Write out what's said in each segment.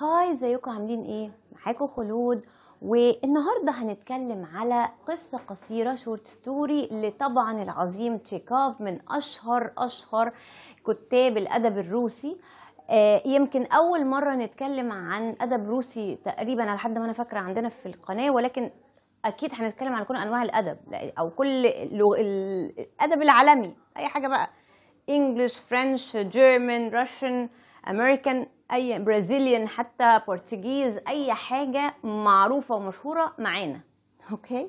هاي ازيكم عاملين ايه معاكم خلود والنهارده هنتكلم على قصه قصيره شورت ستوري لطبعا العظيم تشيكوف من اشهر اشهر كتاب الادب الروسي آه، يمكن اول مره نتكلم عن ادب روسي تقريبا على حد ما انا فاكره عندنا في القناه ولكن اكيد هنتكلم على كل انواع الادب او كل الادب العالمي اي حاجه بقى انجلش فرنش جيرمان راشن امريكان اي برازيليان حتى بورتجيز اي حاجه معروفه ومشهوره معانا اوكي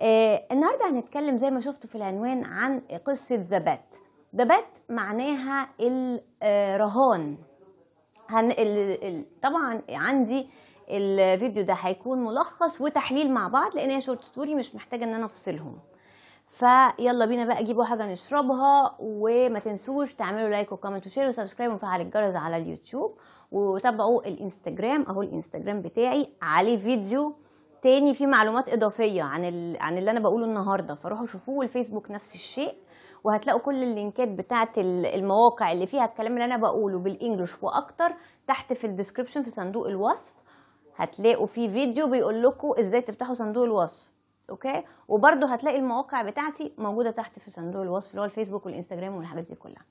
آه النهارده هنتكلم زي ما شفتوا في العنوان عن قصه ذبات ذبات معناها الرهان هن... ال... ال... طبعا عندي الفيديو ده هيكون ملخص وتحليل مع بعض لان هي شورت ستوري مش محتاجه ان انا افصلهم فيلا بينا بقى جيبوا حاجه نشربها وما تنسوش تعملوا لايك وكومنت وشير وسبسكرايب وفعل الجرس على اليوتيوب وتابعوا الانستجرام اهو الانستجرام بتاعي عليه فيديو تاني فيه معلومات اضافيه عن عن اللي انا بقوله النهارده فروحوا شوفوه والفيسبوك نفس الشيء وهتلاقوا كل اللينكات بتاعه المواقع اللي فيها الكلام اللي انا بقوله بالانجلش واكتر تحت في الديسكربشن في صندوق الوصف هتلاقوا فيه فيديو بيقول لكم ازاي تفتحوا صندوق الوصف اوكي وبرده هتلاقي المواقع بتاعتي موجوده تحت في صندوق الوصف اللي هو الفيسبوك والانستجرام والحاجات دي كلها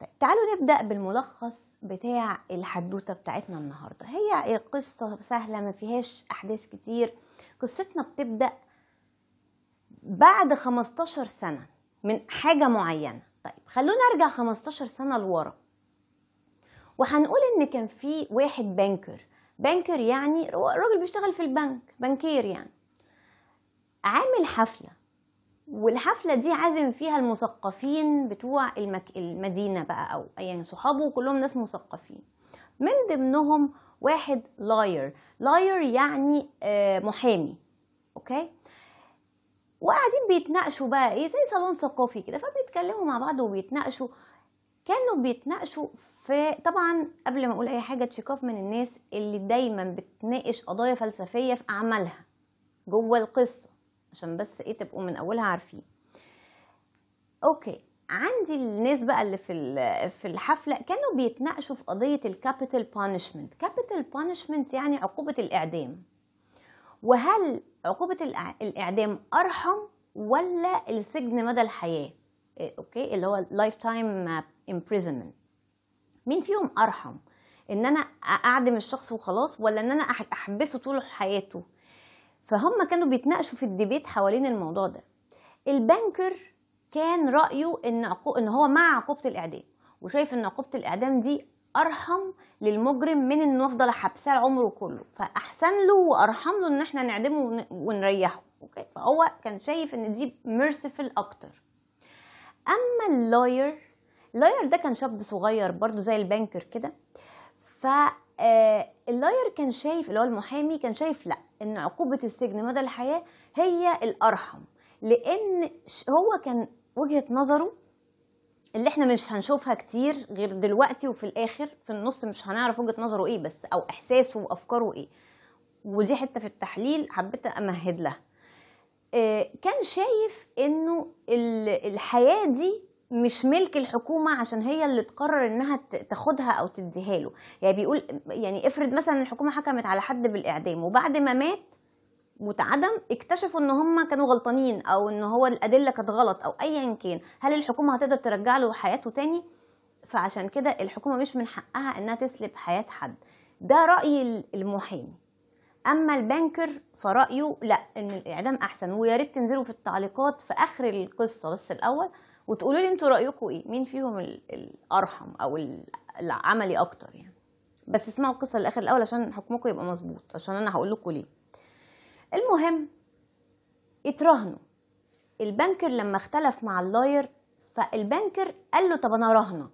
طيب تعالوا نبدا بالملخص بتاع الحدوته بتاعتنا النهارده هي قصه سهله ما فيهاش احداث كتير قصتنا بتبدا بعد 15 سنه من حاجه معينه طيب خلونا ارجع 15 سنه لورا وهنقول ان كان في واحد بانكر بانكر يعني راجل بيشتغل في البنك بنكير يعني عامل حفلة والحفلة دي عازم فيها المثقفين بتوع المك... المدينة بقى أو يعني صحابه كلهم ناس مثقفين من ضمنهم واحد لاير لاير يعني آه، محامي أوكي وقاعدين بيتناقشوا بقى ايه زي صالون ثقافي كده فبيتكلموا مع بعض وبيتناقشوا كانوا بيتناقشوا في طبعا قبل ما اقول اي حاجه تشيكوف من الناس اللي دايما بتناقش قضايا فلسفيه في اعمالها جوه القصه عشان بس ايه تبقوا من اولها عارفين اوكي عندي الناس بقى اللي في في الحفله كانوا بيتناقشوا في قضيه الكابيتال بانشمنت كابيتال بانشمنت يعني عقوبه الاعدام وهل عقوبه الاعدام ارحم ولا السجن مدى الحياه اوكي اللي هو لايف تايم امبريزمنت مين فيهم ارحم ان انا اعدم الشخص وخلاص ولا ان انا احبسه طول حياته فهم كانوا بيتناقشوا في الديبيت حوالين الموضوع ده البنكر كان رايه ان عقو... ان هو مع عقوبه الاعدام وشايف ان عقوبه الاعدام دي ارحم للمجرم من انه افضل احبسه عمره كله فاحسن له وارحم له ان احنا نعدمه ون... ونريحه اوكي فهو كان شايف ان دي ميرسيفل اكتر اما اللاير اللاير ده كان شاب صغير برضو زي البنكر كده ف آه، اللاير كان شايف اللي هو المحامي كان شايف لا ان عقوبه السجن مدى الحياه هي الارحم لان هو كان وجهه نظره اللي احنا مش هنشوفها كتير غير دلوقتي وفي الاخر في النص مش هنعرف وجهه نظره ايه بس او احساسه وافكاره ايه ودي حته في التحليل حبيت امهد لها آه، كان شايف انه الحياه دي مش ملك الحكومة عشان هي اللي تقرر انها تاخدها او تديها له يعني بيقول يعني افرض مثلا الحكومة حكمت على حد بالاعدام وبعد ما مات متعدم اكتشفوا ان هم كانوا غلطانين او ان هو الادلة كانت غلط او ايا كان هل الحكومة هتقدر ترجع له حياته تاني فعشان كده الحكومة مش من حقها انها تسلب حياة حد ده رأي المحامي اما البنكر فرأيه لا ان الاعدام احسن ويا ريت تنزلوا في التعليقات في اخر القصة بس الاول وتقولوا لي انتوا رايكم ايه مين فيهم الارحم او العملي اكتر يعني بس اسمعوا القصه للاخر الاول عشان حكمكم يبقى مظبوط عشان انا هقول لكم ليه المهم اتراهنوا البنكر لما اختلف مع اللاير فالبنكر قال له طب انا اراهنك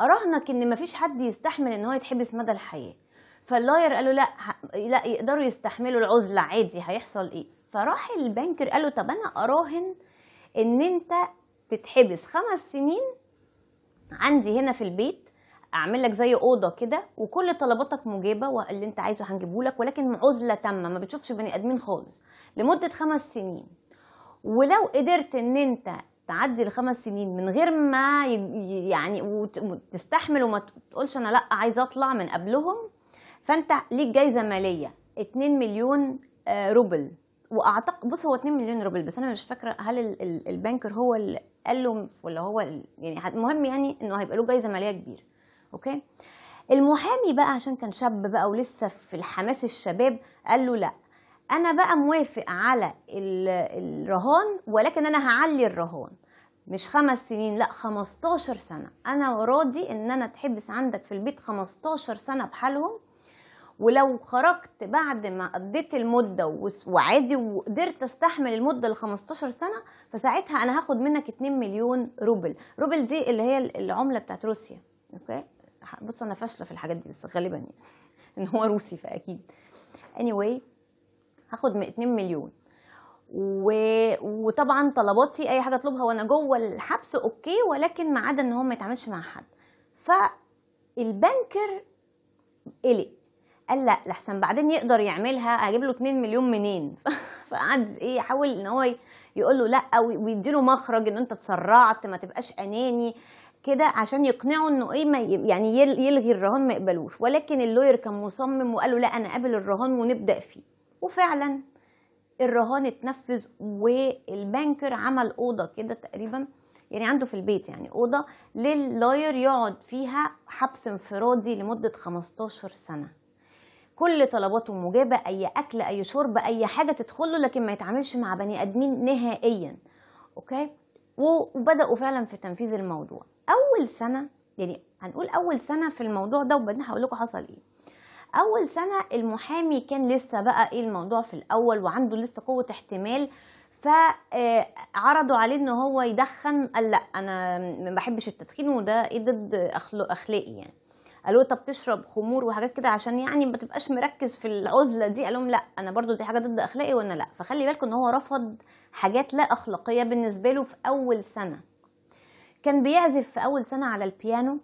اراهنك ان مفيش حد يستحمل ان هو يتحبس مدى الحياه فاللاير قال له لا لا يقدروا يستحملوا العزله عادي هيحصل ايه فراح البنكر قال له طب انا اراهن ان انت تتحبس خمس سنين عندي هنا في البيت اعمل لك زي اوضه كده وكل طلباتك مجابه واللي انت عايزه هنجيبه لك ولكن عزله تامه ما بتشوفش بني ادمين خالص لمده خمس سنين ولو قدرت ان انت تعدي الخمس سنين من غير ما يعني وتستحمل وما تقولش انا لا عايزه اطلع من قبلهم فانت ليك جايزه ماليه 2 مليون آه، روبل واعتقد بص هو 2 مليون روبل بس انا مش فاكره هل البنكر هو اللي قال له ولا هو يعني المهم يعني انه هيبقى له جايزه ماليه كبيره اوكي المحامي بقى عشان كان شاب بقى ولسه في الحماس الشباب قال له لا انا بقى موافق على الرهان ولكن انا هعلي الرهان مش خمس سنين لا 15 سنة أنا راضي إن أنا تحبس عندك في البيت 15 سنة بحالهم ولو خرجت بعد ما قضيت المده وعادي وقدرت استحمل المده ل 15 سنه فساعتها انا هاخد منك 2 مليون روبل روبل دي اللي هي العمله بتاعت روسيا اوكي بصوا انا فاشله في الحاجات دي بس غالبا يعني ان هو روسي فاكيد anyway هاخد 2 مليون و... وطبعا طلباتي اي حاجه اطلبها وانا جوه الحبس اوكي ولكن ما عدا ان هو ما يتعاملش مع حد فالبنكر قلق قال لا لحسن بعدين يقدر يعملها هجيب له 2 مليون منين فقعد ايه يحاول ان هو يقول له لا ويديله مخرج ان انت اتسرعت ما تبقاش اناني كده عشان يقنعه انه ايه ما يعني يلغي الرهان ما يقبلوش ولكن اللوير كان مصمم وقال له لا انا قابل الرهان ونبدا فيه وفعلا الرهان اتنفذ والبنكر عمل اوضه كده تقريبا يعني عنده في البيت يعني اوضه للاير يقعد فيها حبس انفرادي لمده 15 سنه كل طلباته مجابه اي اكل اي شرب اي حاجه تدخله لكن ما يتعاملش مع بني ادمين نهائيا اوكي وبداوا فعلا في تنفيذ الموضوع اول سنه يعني هنقول اول سنه في الموضوع ده وبعدين هقول لكم حصل ايه اول سنه المحامي كان لسه بقى ايه الموضوع في الاول وعنده لسه قوه احتمال فعرضوا آه، عليه ان هو يدخن قال لا انا ما بحبش التدخين وده إيه ضد اخلاقي يعني قالوا طب تشرب خمور وحاجات كده عشان يعني ما تبقاش مركز في العزله دي قال لهم لا انا برضو دي حاجه ضد اخلاقي وانا لا فخلي بالكم ان هو رفض حاجات لا اخلاقيه بالنسبه له في اول سنه كان بيعزف في اول سنه على البيانو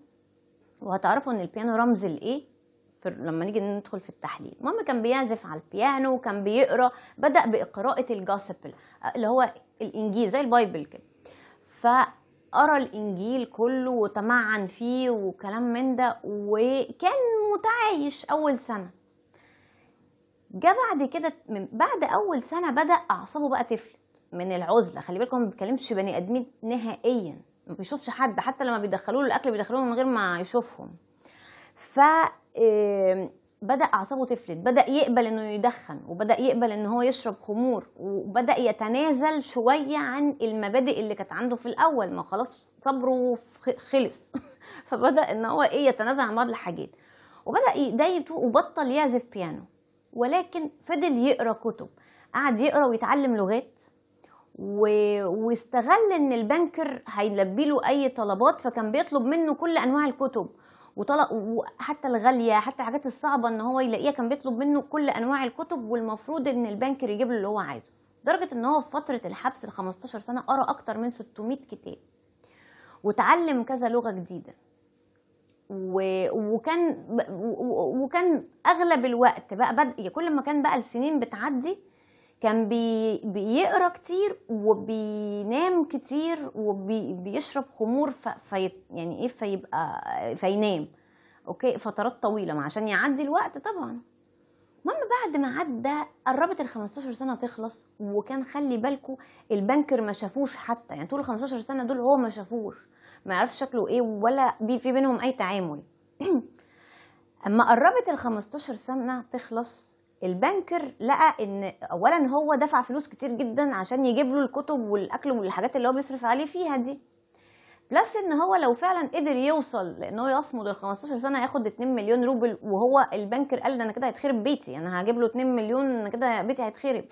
وهتعرفوا ان البيانو رمز لايه لما نيجي ندخل في التحليل المهم كان بيعزف على البيانو وكان بيقرا بدا بقراءه الجاسبل اللي هو الانجيل زي البايبل كده قرا الانجيل كله وتمعن فيه وكلام من ده وكان متعايش اول سنه جاء بعد كده بعد اول سنه بدا اعصابه بقى تفلت من العزله خلي بالكم ما بيتكلمش بني ادمين نهائيا ما بيشوفش حد حتى لما بيدخلوه الاكل بيدخلوه من غير ما يشوفهم ف بدا اعصابه تفلت بدا يقبل انه يدخن وبدا يقبل ان هو يشرب خمور وبدا يتنازل شويه عن المبادئ اللي كانت عنده في الاول ما خلاص صبره خلص فبدا ان هو ايه يتنازل عن بعض الحاجات وبدا ايديه وبطل يعزف بيانو ولكن فضل يقرا كتب قعد يقرا ويتعلم لغات و... واستغل ان البنكر هيلبي له اي طلبات فكان بيطلب منه كل انواع الكتب وطلب وحتى الغاليه حتى الحاجات الصعبه ان هو يلاقيها كان بيطلب منه كل انواع الكتب والمفروض ان البنكر يجيب له اللي هو عايزه لدرجه ان هو في فتره الحبس ال 15 سنه قرا اكتر من 600 كتاب وتعلم كذا لغه جديده وكان وكان اغلب الوقت بقى بد... كل ما كان بقى السنين بتعدي كان بي بيقرا كتير وبينام كتير وبيشرب خمور ف... في يعني ايه فيبقى فينام اوكي فترات طويله ما عشان يعدي الوقت طبعا المهم بعد ما عدى قربت ال 15 سنه تخلص وكان خلي بالكم البنكر ما شافوش حتى يعني طول ال 15 سنه دول هو ما شافوش ما يعرفش شكله ايه ولا بي في بينهم اي تعامل اما قربت ال 15 سنه تخلص البنكر لقى ان اولا هو دفع فلوس كتير جدا عشان يجيب له الكتب والاكل والحاجات اللي هو بيصرف عليه فيها دي بلس ان هو لو فعلا قدر يوصل لان هو يصمد ال 15 سنه ياخد 2 مليون روبل وهو البنكر قال ده انا كده هيتخرب بيتي انا هجيب له 2 مليون انا كده بيتي هيتخرب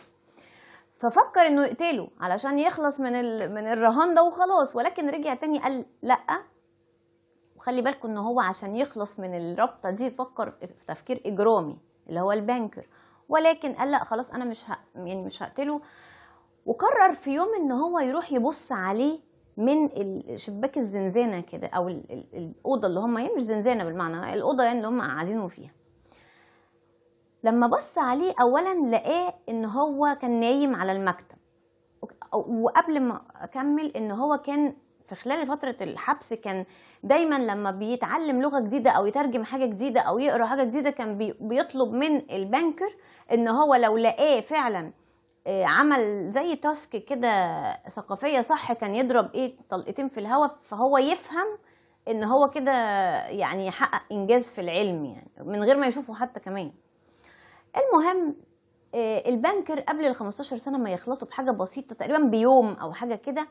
ففكر انه يقتله علشان يخلص من من الرهان ده وخلاص ولكن رجع تاني قال لا وخلي بالكم ان هو عشان يخلص من الرابطه دي فكر في تفكير اجرامي اللي هو البنكر ولكن قال لا خلاص انا مش يعني مش هقتله وقرر في يوم ان هو يروح يبص عليه من شباك الزنزانه كده او الاوضه اللي هم هي مش زنزانه بالمعنى الاوضه يعني اللي هم قاعدينه فيها لما بص عليه اولا لقاه ان هو كان نايم على المكتب وقبل ما اكمل ان هو كان في خلال فترة الحبس كان دايما لما بيتعلم لغة جديدة أو يترجم حاجة جديدة أو يقرأ حاجة جديدة كان بيطلب من البنكر إن هو لو لقاه فعلا آه، عمل زي تاسك كده ثقافية صح كان يضرب إيه طلقتين في الهواء فهو يفهم إن هو كده يعني يحقق إنجاز في العلم يعني من غير ما يشوفه حتى كمان المهم آه، البنكر قبل ال 15 سنه ما يخلصوا بحاجه بسيطه تقريبا بيوم او حاجه كده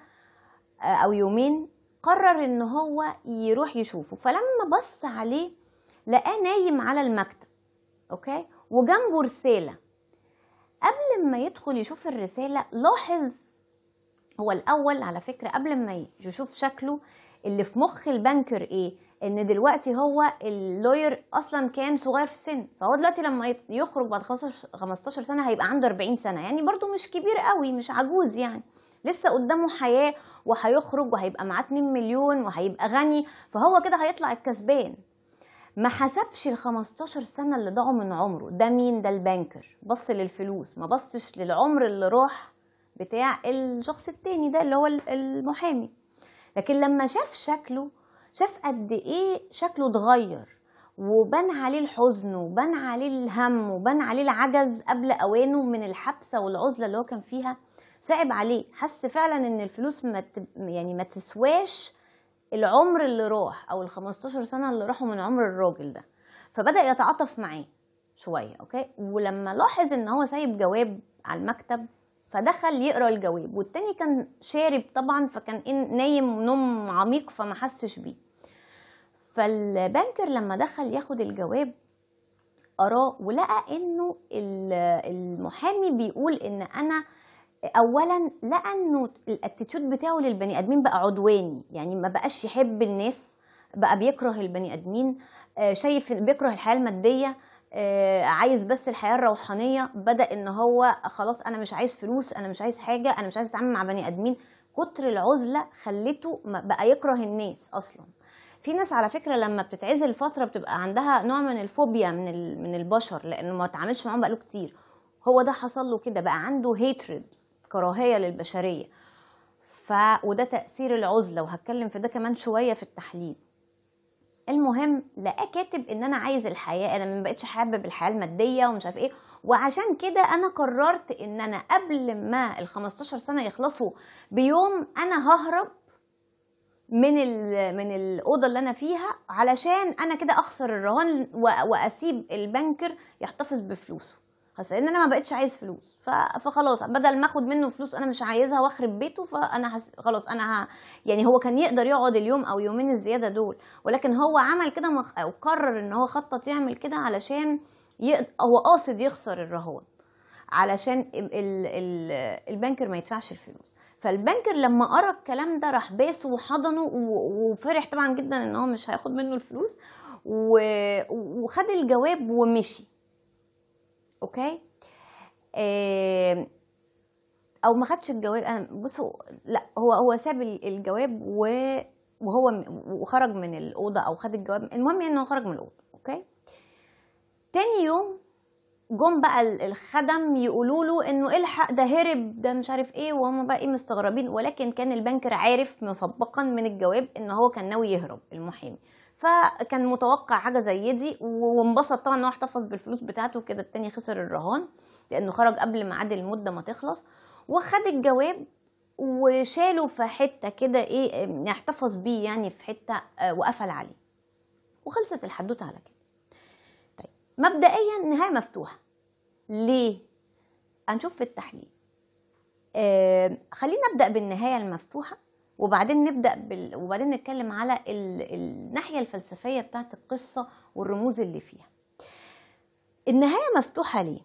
او يومين قرر ان هو يروح يشوفه فلما بص عليه لقاه نايم على المكتب اوكي وجنبه رساله قبل ما يدخل يشوف الرساله لاحظ هو الاول على فكره قبل ما يشوف شكله اللي في مخ البنكر ايه ان دلوقتي هو اللوير اصلا كان صغير في السن فهو دلوقتي لما يخرج بعد 15 سنه هيبقى عنده 40 سنه يعني برده مش كبير قوي مش عجوز يعني لسه قدامه حياه وهيخرج وهيبقى معاه 2 مليون وهيبقى غني فهو كده هيطلع الكسبان ما حسبش ال 15 سنه اللي ضاعوا من عمره ده مين ده البنكر بص للفلوس ما بصش للعمر اللي راح بتاع الشخص التاني ده اللي هو المحامي لكن لما شاف شكله شاف قد ايه شكله اتغير وبان عليه الحزن وبان عليه الهم وبان عليه العجز قبل اوانه من الحبسه والعزله اللي هو كان فيها صعب عليه حس فعلا ان الفلوس ما يعني ما تسواش العمر اللي راح او ال 15 سنه اللي راحوا من عمر الراجل ده فبدا يتعاطف معاه شويه اوكي ولما لاحظ ان هو سايب جواب على المكتب فدخل يقرا الجواب والتاني كان شارب طبعا فكان نايم نوم عميق فما حسش بيه فالبنكر لما دخل ياخد الجواب قراه ولقى انه المحامي بيقول ان انا اولا لانه الاتيتيود بتاعه للبني ادمين بقى عدواني يعني ما بقاش يحب الناس بقى بيكره البني ادمين آه، شايف بيكره الحياه الماديه آه، عايز بس الحياه الروحانيه بدا ان هو خلاص انا مش عايز فلوس انا مش عايز حاجه انا مش عايز اتعامل مع بني ادمين كتر العزله خلته بقى يكره الناس اصلا في ناس على فكره لما بتتعزل فتره بتبقى عندها نوع من الفوبيا من من البشر لانه ما تعاملش معاهم بقاله كتير هو ده حصل له كده بقى عنده هيترد كراهيه للبشريه ف وده تاثير العزله وهتكلم في ده كمان شويه في التحليل المهم لقى كاتب ان انا عايز الحياه انا ما بقتش حابب الحياه الماديه ومش عارف ايه وعشان كده انا قررت ان انا قبل ما ال 15 سنه يخلصوا بيوم انا ههرب من الـ من الاوضه اللي انا فيها علشان انا كده اخسر الرهان واسيب البنكر يحتفظ بفلوسه خلاص لان انا ما بقتش عايز فلوس فخلاص بدل ما اخد منه فلوس انا مش عايزها واخرب بيته فانا هس... خلاص انا ه... يعني هو كان يقدر يقعد اليوم او يومين الزياده دول ولكن هو عمل كده مخ... او قرر ان هو خطط يعمل كده علشان ي... هو قاصد يخسر الرهان علشان ال... ال... البنكر ما يدفعش الفلوس فالبنكر لما قرا الكلام ده راح باسه وحضنه وفرح طبعا جدا ان هو مش هياخد منه الفلوس و... وخد الجواب ومشي اوكي إيه او ما خدش الجواب انا بصوا لا هو هو ساب الجواب وهو وخرج من الاوضه او خد الجواب المهم انه خرج من الاوضه اوكي تاني يوم جم بقى الخدم يقولوا له انه الحق ده هرب ده مش عارف ايه وهم بقى ايه مستغربين ولكن كان البنكر عارف مسبقا من الجواب ان هو كان ناوي يهرب المحامي فكان متوقع حاجه زي دي وانبسط طبعا ان هو احتفظ بالفلوس بتاعته وكده التاني خسر الرهان لانه خرج قبل ميعاد المده ما تخلص وخد الجواب وشاله في حته كده ايه احتفظ بيه يعني في حته آه، وقفل عليه وخلصت الحدوته على كده طيب مبدئيا نهايه مفتوحه ليه هنشوف في التحليل آه خلينا نبدا بالنهايه المفتوحه وبعدين نبدا بال... وبعدين نتكلم على ال... الناحيه الفلسفيه بتاعت القصه والرموز اللي فيها النهايه مفتوحه ليه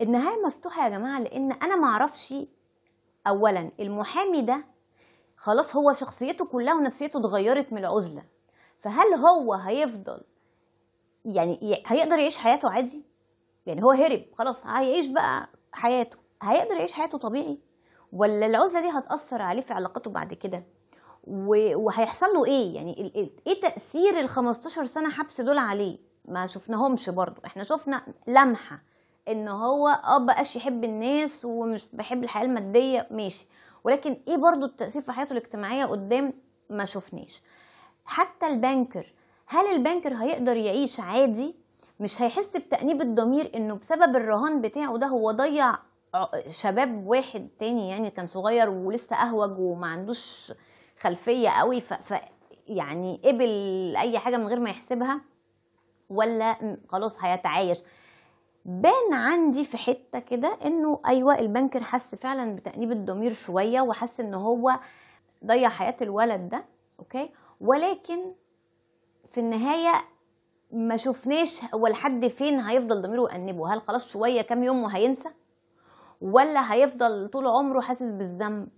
النهايه مفتوحه يا جماعه لان انا معرفش اولا المحامي ده خلاص هو شخصيته كلها ونفسيته اتغيرت من العزله فهل هو هيفضل يعني هيقدر يعيش حياته عادي يعني هو هرب خلاص هيعيش بقى حياته هيقدر يعيش حياته طبيعي ولا العزله دي هتاثر عليه في علاقته بعد كده وهيحصل له ايه يعني ايه تاثير ال 15 سنه حبس دول عليه ما شفناهمش برضو احنا شفنا لمحه ان هو اه بقاش يحب الناس ومش بيحب الحياه الماديه ماشي ولكن ايه برضو التاثير في حياته الاجتماعيه قدام ما شفناش حتى البنكر هل البنكر هيقدر يعيش عادي مش هيحس بتأنيب الضمير انه بسبب الرهان بتاعه ده هو ضيع آه، شباب واحد تاني يعني كان صغير ولسه اهوج وما عندوش خلفيه قوي ف, ف يعني قبل اي حاجه من غير ما يحسبها ولا خلاص هيتعايش بان عندي في حته كده انه ايوه البنكر حس فعلا بتانيب الضمير شويه وحس ان هو ضيع حياه الولد ده اوكي ولكن في النهايه ما شفناش هو لحد فين هيفضل ضميره يأنبه هل خلاص شويه كام يوم وهينسى ولا هيفضل طول عمره حاسس بالذنب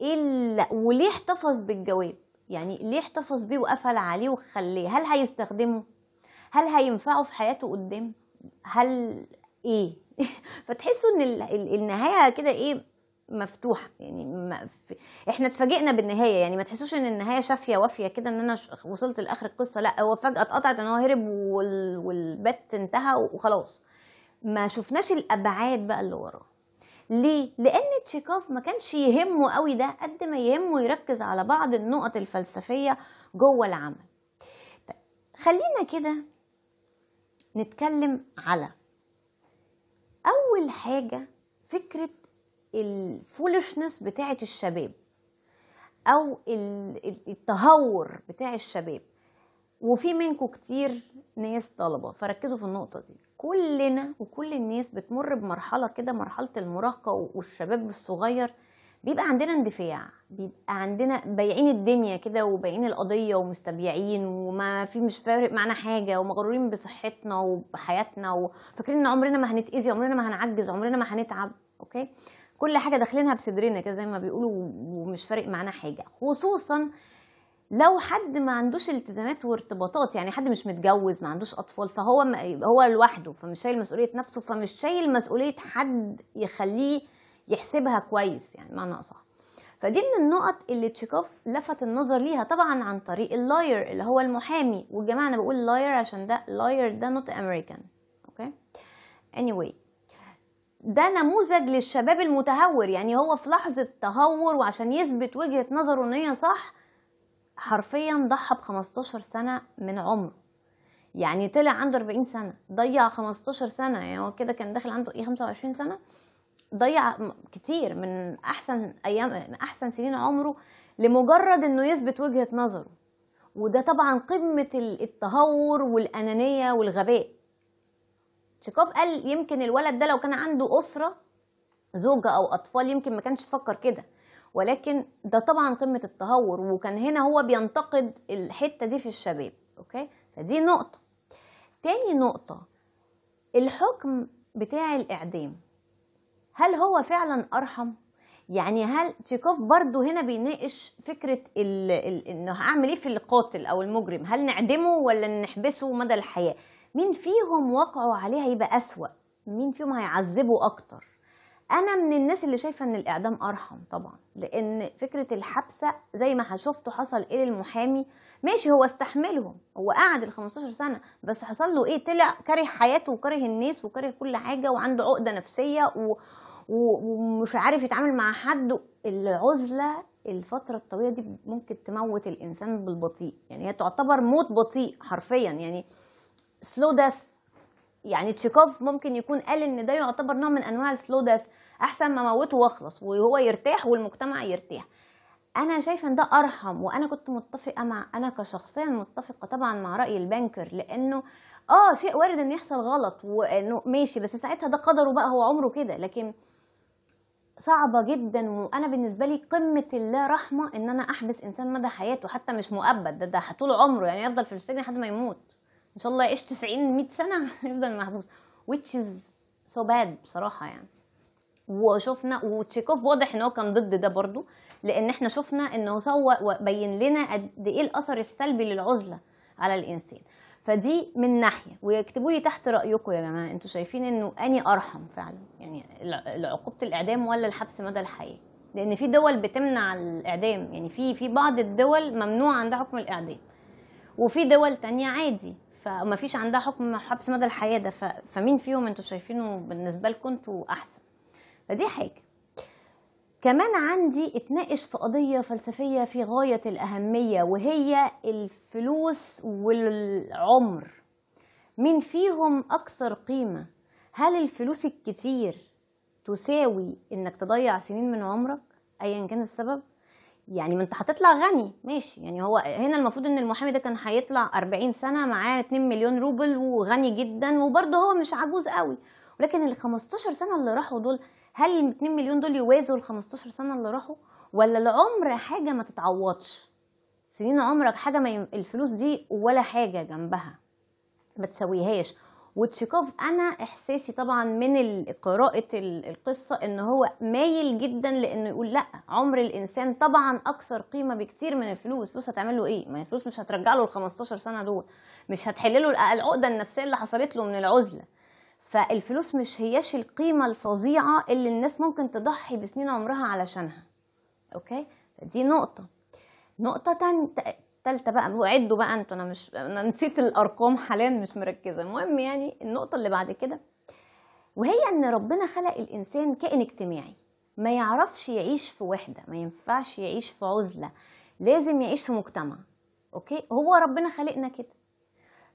ايه اللي... وليه احتفظ بالجواب يعني ليه احتفظ بيه وقفل عليه وخليه هل هيستخدمه هل هينفعه في حياته قدام هل ايه فتحسوا ان النهايه كده ايه مفتوحه يعني ما في... احنا اتفاجئنا بالنهايه يعني ما تحسوش ان النهايه شافيه وافيه كده ان انا وصلت لاخر القصه لا هو فجاه اتقطعت ان هو هرب والبت انتهى وخلاص ما شفناش الابعاد بقى اللي وراه ليه لان تشيكوف ما كانش يهمه قوي ده قد ما يهمه يركز على بعض النقط الفلسفيه جوه العمل طيب، خلينا كده نتكلم على اول حاجه فكره الفولشنس بتاعه الشباب او التهور بتاع الشباب وفي منكم كتير ناس طلبه فركزوا في النقطه دي كلنا وكل الناس بتمر بمرحلة كده مرحلة المراهقة والشباب الصغير بيبقى عندنا اندفاع بيبقى عندنا بايعين الدنيا كده وبايعين القضية ومستبيعين وما في مش فارق معانا حاجة ومغرورين بصحتنا وبحياتنا وفاكرين ان عمرنا ما هنتأذي عمرنا ما هنعجز عمرنا ما هنتعب اوكي كل حاجة داخلينها بصدرنا كده زي ما بيقولوا ومش فارق معانا حاجة خصوصا لو حد ما عندوش التزامات وارتباطات يعني حد مش متجوز ما عندوش اطفال فهو هو لوحده فمش شايل مسؤوليه نفسه فمش شايل مسؤوليه حد يخليه يحسبها كويس يعني معنى اصح فدي من النقط اللي تشيكوف لفت النظر ليها طبعا عن طريق اللاير اللي هو المحامي والجماعه انا بقول لاير عشان ده لاير ده نوت امريكان اوكي anyway ده نموذج للشباب المتهور يعني هو في لحظه تهور وعشان يثبت وجهه نظره ان هي صح حرفيا ضحى ب 15 سنه من عمره يعني طلع عنده 40 سنه ضيع 15 سنه يعني هو كده كان داخل عنده ايه 25 سنه ضيع كتير من احسن ايام من احسن سنين عمره لمجرد انه يثبت وجهه نظره وده طبعا قمه التهور والانانيه والغباء تشيكوف قال يمكن الولد ده لو كان عنده اسره زوجه او اطفال يمكن ما كانش فكر كده ولكن ده طبعا قمه التهور وكان هنا هو بينتقد الحته دي في الشباب اوكي فدي نقطه تاني نقطه الحكم بتاع الاعدام هل هو فعلا ارحم يعني هل تشيكوف برضو هنا بيناقش فكرة ال... انه هعمل ايه في القاتل او المجرم هل نعدمه ولا نحبسه مدى الحياة مين فيهم وقعوا عليه هيبقى اسوأ مين فيهم هيعذبه اكتر انا من الناس اللي شايفه ان الاعدام ارحم طبعا لان فكره الحبسه زي ما شفتوا حصل ايه للمحامي ماشي هو استحملهم هو قعد ال 15 سنه بس حصل له ايه طلع كاره حياته وكاره الناس وكاره كل حاجه وعنده عقده نفسيه و... ومش عارف يتعامل مع حد العزله الفتره الطويله دي ممكن تموت الانسان بالبطيء يعني هي تعتبر موت بطيء حرفيا يعني سلو ديث يعني تشيكوف ممكن يكون قال ان ده يعتبر نوع من انواع السلو ديث احسن ما موته واخلص وهو يرتاح والمجتمع يرتاح انا شايفه ان ده ارحم وانا كنت متفقه مع انا كشخصيا متفقه طبعا مع راي البنكر لانه اه شيء وارد انه يحصل غلط وانه ماشي بس ساعتها ده قدره بقى هو عمره كده لكن صعبة جدا وانا بالنسبة لي قمة اللا رحمة ان انا احبس انسان مدى حياته حتى مش مؤبد ده ده طول عمره يعني يفضل في السجن لحد ما يموت ان شاء الله يعيش 90 100 سنه يفضل محبوس which is so bad بصراحه يعني وشفنا وتشيكوف واضح ان هو كان ضد ده برضو لان احنا شفنا انه هو وبين لنا قد ايه الاثر السلبي للعزله على الانسان فدي من ناحيه ويكتبوا لي تحت رايكم يا جماعه انتوا شايفين انه اني ارحم فعلا يعني عقوبه الاعدام ولا الحبس مدى الحياه لان في دول بتمنع الاعدام يعني في في بعض الدول ممنوع عندها حكم الاعدام وفي دول تانية عادي فما فيش عندها حكم حبس مدى الحياه ده فمين فيهم انتوا شايفينه بالنسبه لكم انتوا احسن فدي حاجه كمان عندي اتناقش في قضية فلسفية في غاية الأهمية وهي الفلوس والعمر مين فيهم أكثر قيمة هل الفلوس الكتير تساوي إنك تضيع سنين من عمرك أيا كان السبب يعني ما انت هتطلع غني ماشي يعني هو هنا المفروض ان المحامي ده كان هيطلع 40 سنه معاه 2 مليون روبل وغني جدا وبرده هو مش عجوز قوي ولكن ال 15 سنه اللي راحوا دول هل ال 2 مليون دول يوازوا ال 15 سنه اللي راحوا ولا العمر حاجه ما تتعوضش سنين عمرك حاجه ما الفلوس دي ولا حاجه جنبها ما تسويهاش وتشيكوف انا احساسي طبعا من قراءه القصه ان هو مايل جدا لانه يقول لا عمر الانسان طبعا اكثر قيمه بكتير من الفلوس الفلوس هتعمل له ايه ما الفلوس مش هترجع له ال 15 سنه دول مش هتحل له العقده النفسيه اللي حصلت له من العزله فالفلوس مش هياش القيمه الفظيعه اللي الناس ممكن تضحي بسنين عمرها علشانها اوكي دي نقطه نقطه الثالثه بقى وعدوا بقى انتوا انا مش انا نسيت الارقام حاليا مش مركزه المهم يعني النقطه اللي بعد كده وهي ان ربنا خلق الانسان كائن اجتماعي ما يعرفش يعيش في وحده ما ينفعش يعيش في عزله لازم يعيش في مجتمع اوكي هو ربنا خلقنا كده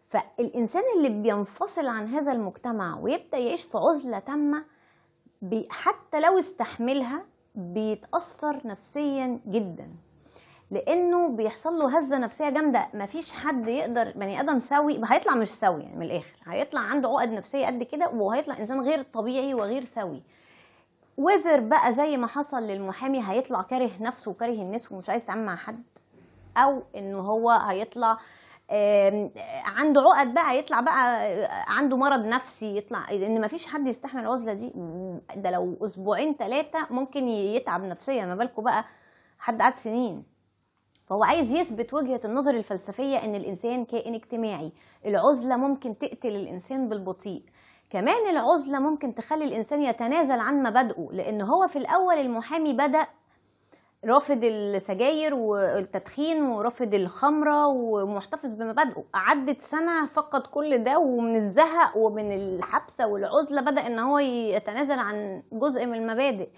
فالانسان اللي بينفصل عن هذا المجتمع ويبدا يعيش في عزله تامه حتى لو استحملها بيتاثر نفسيا جدا لانه بيحصل له هزه نفسيه جامده مفيش حد يقدر بني ادم سوي هيطلع مش سوي يعني من الاخر هيطلع عنده عقد نفسيه قد كده وهيطلع انسان غير طبيعي وغير سوي وذر بقى زي ما حصل للمحامي هيطلع كاره نفسه وكاره الناس ومش عايز يتعامل مع حد او ان هو هيطلع عنده عقد بقى يطلع بقى آه، عنده مرض نفسي يطلع ان مفيش حد يستحمل العزله دي ده لو اسبوعين ثلاثه ممكن يتعب نفسيا ما بالكم بقى حد قعد سنين فهو عايز يثبت وجهة النظر الفلسفية ان الانسان كائن اجتماعي العزلة ممكن تقتل الانسان بالبطيء كمان العزلة ممكن تخلي الانسان يتنازل عن مبادئه لان هو في الاول المحامي بدأ رافض السجاير والتدخين ورافض الخمرة ومحتفظ بمبادئه عدت سنة فقد كل ده ومن الزهق ومن الحبسة والعزلة بدأ ان هو يتنازل عن جزء من المبادئ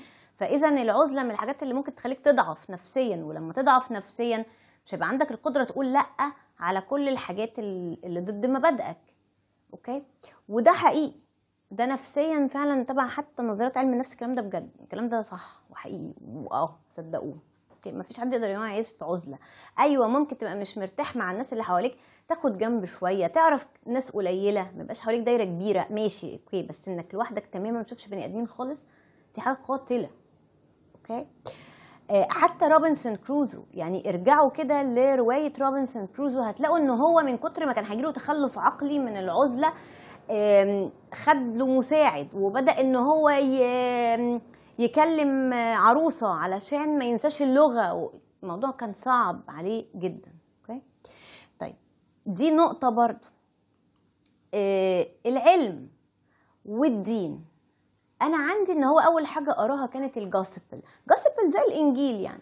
فاذا العزله من الحاجات اللي ممكن تخليك تضعف نفسيا ولما تضعف نفسيا مش هيبقى عندك القدره تقول لا على كل الحاجات اللي ضد مبادئك اوكي وده حقيقي ده نفسيا فعلا طبعا حتى نظريات علم النفس الكلام ده بجد الكلام ده صح وحقيقي واه صدقوه اوكي مفيش حد يقدر يعيش في عزله ايوه ممكن تبقى مش مرتاح مع الناس اللي حواليك تاخد جنب شويه تعرف ناس قليله ما يبقاش حواليك دايره كبيره ماشي اوكي بس انك لوحدك تماما ما تشوفش بني ادمين خالص دي حاجه قاتله اوكي آه، حتى روبنسون كروزو يعني ارجعوا كده لروايه روبنسون كروزو هتلاقوا ان هو من كتر ما كان هيجيله تخلف عقلي من العزله خد له مساعد وبدا ان هو يكلم عروسه علشان ما ينساش اللغه الموضوع كان صعب عليه جدا اوكي طيب دي نقطه برضو آه، العلم والدين انا عندي ان هو اول حاجه اقراها كانت الجاسبل جاسبل زي الانجيل يعني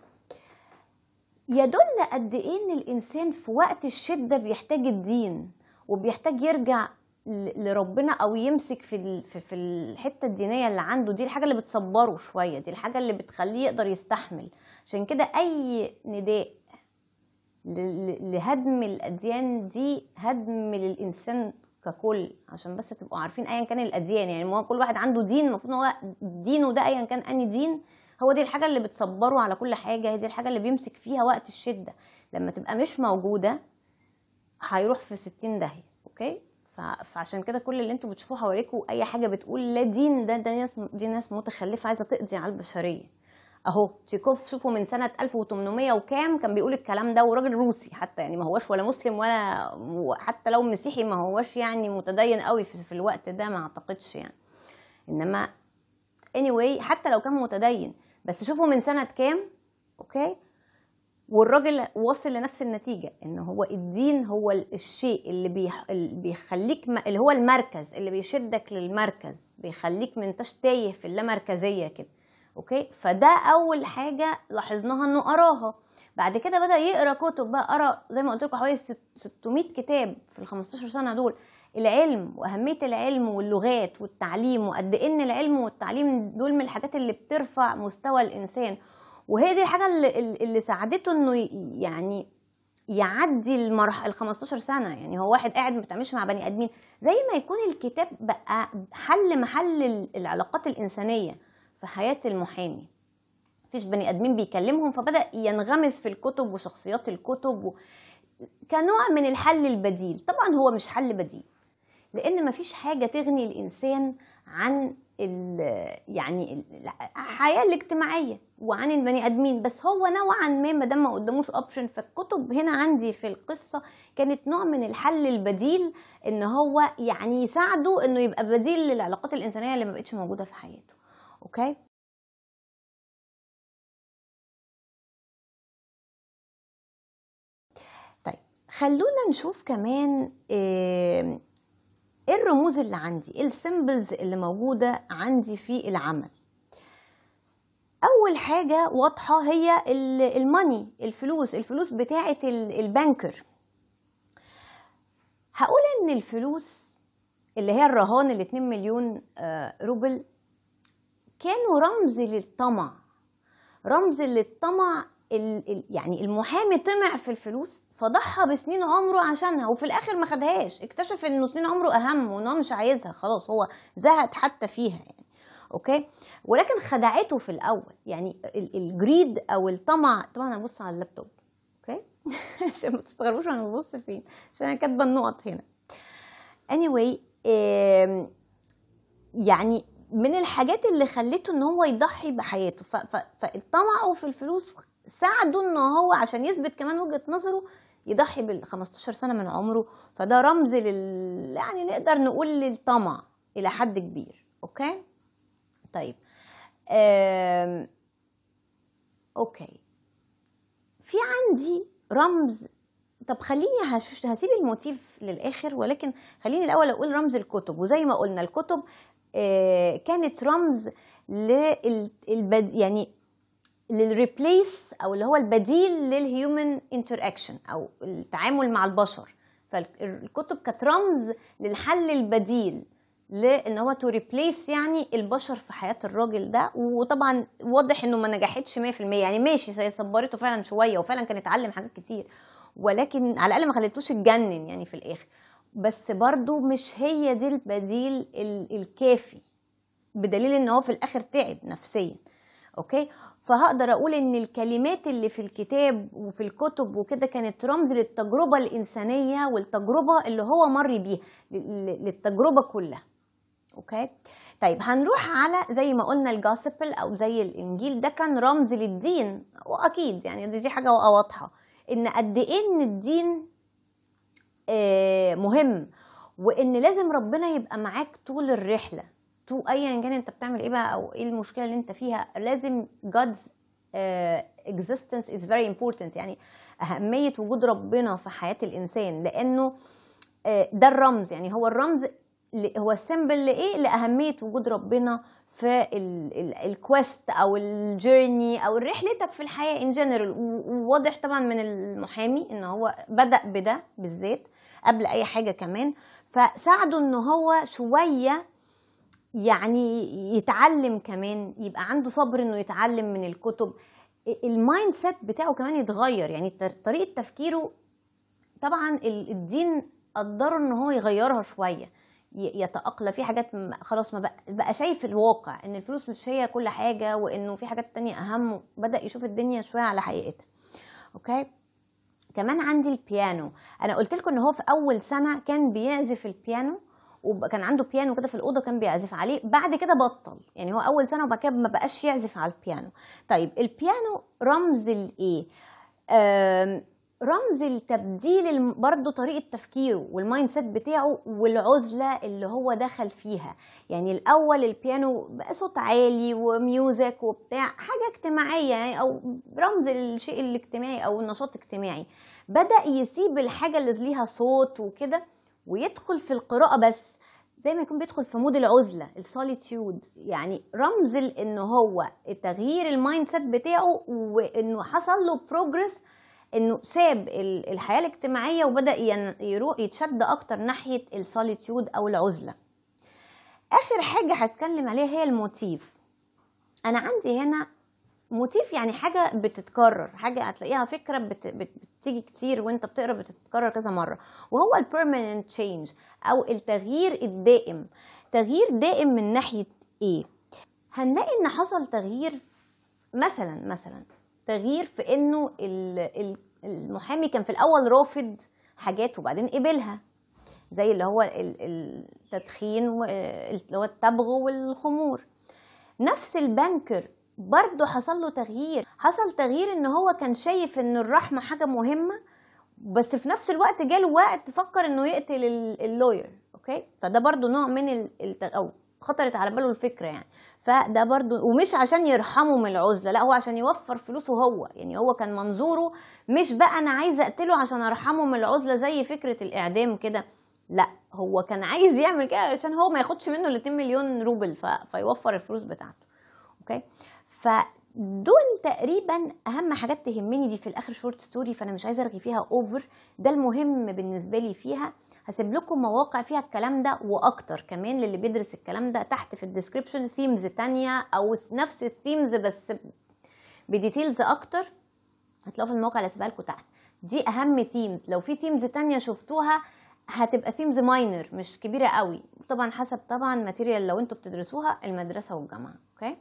يدل قد ايه ان الانسان في وقت الشده بيحتاج الدين وبيحتاج يرجع لربنا او يمسك في في الحته الدينيه اللي عنده دي الحاجه اللي بتصبره شويه دي الحاجه اللي بتخليه يقدر يستحمل عشان كده اي نداء لهدم الاديان دي هدم للانسان ككل عشان بس تبقوا عارفين ايا كان الاديان يعني ما كل واحد عنده دين المفروض ان هو دينه ده ايا كان اني دين هو دي الحاجه اللي بتصبره على كل حاجه هي دي الحاجه اللي بيمسك فيها وقت الشده لما تبقى مش موجوده هيروح في 60 داهيه اوكي فعشان كده كل اللي انتوا بتشوفوه حواليكوا اي حاجه بتقول لا دين ده ده ناس دي ناس متخلفه عايزه تقضي على البشريه اهو تشيكوف شوفوا من سنه 1800 وكام كان بيقول الكلام ده وراجل روسي حتى يعني ما هوش ولا مسلم ولا حتى لو مسيحي ما هوش يعني متدين قوي في الوقت ده ما اعتقدش يعني انما اني anyway حتى لو كان متدين بس شوفوا من سنه كام اوكي والراجل واصل لنفس النتيجه ان هو الدين هو الشيء اللي, بيح... بيخليك م... اللي هو المركز اللي بيشدك للمركز بيخليك من تايه في اللامركزيه كده اوكي فده اول حاجه لاحظناها انه قراها بعد كده بدا يقرا كتب بقى قرا زي ما قلت لكم حوالي 600 كتاب في ال 15 سنه دول العلم واهميه العلم واللغات والتعليم وقد ايه ان العلم والتعليم دول من الحاجات اللي بترفع مستوى الانسان وهي دي الحاجه اللي, اللي ساعدته انه يعني يعدي المرحله ال 15 سنه يعني هو واحد قاعد ما بيتعاملش مع بني ادمين زي ما يكون الكتاب بقى حل محل العلاقات الانسانيه في حياة المحامي مفيش بني ادمين بيكلمهم فبدا ينغمس في الكتب وشخصيات الكتب و... كنوع من الحل البديل طبعا هو مش حل بديل لان مفيش حاجه تغني الانسان عن ال... يعني الحياه الاجتماعيه وعن البني ادمين بس هو نوعا ما ما دام ما قداموش اوبشن فالكتب هنا عندي في القصه كانت نوع من الحل البديل ان هو يعني يساعده انه يبقى بديل للعلاقات الانسانيه اللي ما بقتش موجوده في حياته اوكي طيب خلونا نشوف كمان ايه الرموز اللي عندي إيه السيمبلز اللي موجوده عندي في العمل اول حاجه واضحه هي الماني الفلوس الفلوس بتاعه البنكر هقول ان الفلوس اللي هي الرهان ال 2 مليون آه، روبل كانوا رمز للطمع رمز للطمع يعني المحامي طمع في الفلوس فضحى بسنين عمره عشانها وفي الاخر ما خدهاش اكتشف انه سنين عمره اهم وان هو مش عايزها خلاص هو زهد حتى فيها يعني اوكي ولكن خدعته في الاول يعني الجريد او الطمع طبعا انا ببص على اللابتوب اوكي عشان ما تستغربوش انا ببص فين عشان انا كاتبه النقط هنا anyway يعني من الحاجات اللي خلته ان هو يضحي بحياته فطمعه في الفلوس ساعده ان هو عشان يثبت كمان وجهه نظره يضحي بال 15 سنه من عمره فده رمز لل يعني نقدر نقول للطمع الى حد كبير اوكي طيب أم... اوكي في عندي رمز طب خليني هش... هسيب الموتيف للاخر ولكن خليني الاول اقول رمز الكتب وزي ما قلنا الكتب آه، كانت رمز للبد يعني للريبليس او اللي هو البديل للهيومن انتراكشن او التعامل مع البشر فالكتب كانت رمز للحل البديل لان هو تو ريبليس يعني البشر في حياه الراجل ده وطبعا واضح انه ما نجحتش 100% يعني ماشي هي صبرته فعلا شويه وفعلا كان اتعلم حاجات كتير ولكن على الاقل ما خليتوش اتجنن يعني في الاخر بس برضو مش هي دي البديل الكافي بدليل ان هو في الاخر تعب نفسيا اوكي فهقدر اقول ان الكلمات اللي في الكتاب وفي الكتب وكده كانت رمز للتجربه الانسانيه والتجربه اللي هو مر بيها للتجربه كلها اوكي طيب هنروح على زي ما قلنا الجاسبل او زي الانجيل ده كان رمز للدين واكيد يعني دي حاجه واضحه ان قد ايه ان الدين آه، مهم وان لازم ربنا يبقى معاك طول الرحله تو ايا كان انت بتعمل ايه بقى او ايه المشكله اللي انت فيها لازم جادز اكزيستنس از فيري امبورتنت يعني اهميه وجود ربنا في حياه الانسان لانه آه، ده الرمز يعني هو الرمز هو السيمبل لايه لاهميه وجود ربنا في الكويست او الجيرني او رحلتك في الحياه ان جنرال وواضح طبعا من المحامي ان هو بدا بده بالذات قبل اي حاجه كمان فساعده ان هو شويه يعني يتعلم كمان يبقى عنده صبر انه يتعلم من الكتب المايند سيت بتاعه كمان يتغير يعني طريقه تفكيره طبعا الدين قدره ان هو يغيرها شويه يتأقلم في حاجات خلاص ما بقى, بقى شايف الواقع ان الفلوس مش هي كل حاجه وانه في حاجات تانية اهم بدأ يشوف الدنيا شويه على حقيقتها اوكي كمان عندي البيانو انا قلت لكم ان هو في اول سنه كان بيعزف البيانو وكان عنده بيانو كده في الاوضه كان بيعزف عليه بعد كده بطل يعني هو اول سنه وبعد كده ما بقاش يعزف على البيانو طيب البيانو رمز لايه رمز التبديل برضه طريقه تفكيره والمايند سيت بتاعه والعزله اللي هو دخل فيها يعني الاول البيانو بقى صوت عالي وميوزك وبتاع حاجه اجتماعيه يعني، او رمز الشيء الاجتماعي او النشاط الاجتماعي بدا يسيب الحاجه اللي ليها صوت وكده ويدخل في القراءه بس زي ما يكون بيدخل في مود العزله السوليتيود يعني رمز ان هو تغيير المايند سيت بتاعه وانه حصل له بروجرس انه ساب الحياه الاجتماعيه وبدا يروح يتشد اكتر ناحيه السوليتيود او العزله اخر حاجه هتكلم عليها هي الموتيف انا عندي هنا موتيف يعني حاجه بتتكرر حاجه هتلاقيها فكره بت... بت... بتيجي كتير وانت بتقرا بتتكرر كذا مره وهو البيرمننت تشينج او التغيير الدائم تغيير دائم من ناحيه ايه هنلاقي ان حصل تغيير مثلا مثلا تغيير في انه المحامي كان في الاول رافض حاجات وبعدين قبلها زي اللي هو التدخين اللي هو التبغ والخمور نفس البنكر برضه حصل له تغيير حصل تغيير ان هو كان شايف ان الرحمه حاجه مهمه بس في نفس الوقت جاله وقت فكر انه يقتل اللوير اوكي فده برضه نوع من التغيير او خطرت على باله الفكره يعني فده برضو ومش عشان يرحمه من العزله لا هو عشان يوفر فلوسه هو يعني هو كان منظوره مش بقى انا عايزه اقتله عشان ارحمه من العزله زي فكره الاعدام كده لا هو كان عايز يعمل كده عشان هو ما ياخدش منه ال 2 مليون روبل ف... فيوفر الفلوس بتاعته اوكي فدول تقريبا اهم حاجات تهمني دي في الاخر شورت ستوري فانا مش عايزه ارغي فيها اوفر ده المهم بالنسبه لي فيها هسيب لكم مواقع فيها الكلام ده واكتر كمان للي بيدرس الكلام ده تحت في الديسكريبشن ثيمز تانية او نفس الثيمز بس بديتيلز اكتر هتلاقوا في المواقع اللي هسيبها لكم تحت دي اهم ثيمز لو في ثيمز تانية شفتوها هتبقى ثيمز ماينر مش كبيره قوي طبعا حسب طبعا ماتيريال لو انتوا بتدرسوها المدرسه والجامعه اوكي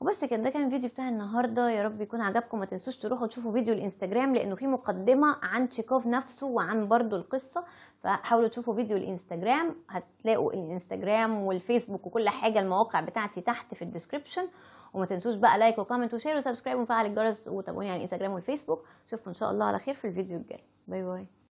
وبس كده ده كان الفيديو بتاع النهارده يا رب يكون عجبكم ما تنسوش تروحوا تشوفوا فيديو الانستجرام لانه فيه مقدمه عن تشيكوف نفسه وعن برضو القصه فحاولوا تشوفوا فيديو الانستجرام هتلاقوا الانستجرام والفيسبوك وكل حاجه المواقع بتاعتي تحت في الديسكربشن وما تنسوش بقى لايك وكومنت وشير وسبسكرايب وفعل الجرس وتابعوني على الانستجرام والفيسبوك اشوفكم ان شاء الله على خير في الفيديو الجاي باي باي